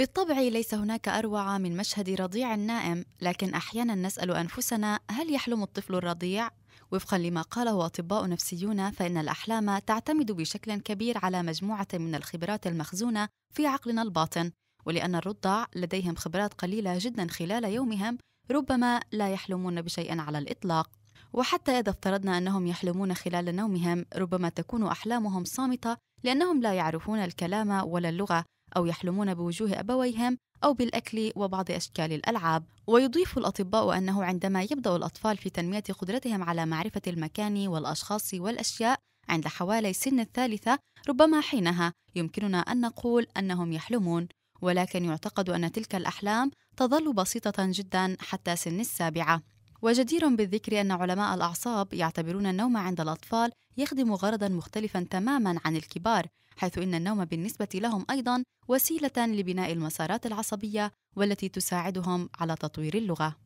بالطبع ليس هناك اروع من مشهد رضيع نائم لكن احيانا نسال انفسنا هل يحلم الطفل الرضيع وفقا لما قاله اطباء نفسيون فان الاحلام تعتمد بشكل كبير على مجموعه من الخبرات المخزونه في عقلنا الباطن ولان الرضع لديهم خبرات قليله جدا خلال يومهم ربما لا يحلمون بشيء على الاطلاق وحتى إذا افترضنا أنهم يحلمون خلال نومهم ربما تكون أحلامهم صامتة لأنهم لا يعرفون الكلام ولا اللغة أو يحلمون بوجوه أبويهم أو بالأكل وبعض أشكال الألعاب ويضيف الأطباء أنه عندما يبدأ الأطفال في تنمية قدرتهم على معرفة المكان والأشخاص والأشياء عند حوالي سن الثالثة ربما حينها يمكننا أن نقول أنهم يحلمون ولكن يعتقد أن تلك الأحلام تظل بسيطة جدا حتى سن السابعة وجدير بالذكر أن علماء الأعصاب يعتبرون النوم عند الأطفال يخدم غرضا مختلفا تماما عن الكبار حيث إن النوم بالنسبة لهم أيضا وسيلة لبناء المسارات العصبية والتي تساعدهم على تطوير اللغة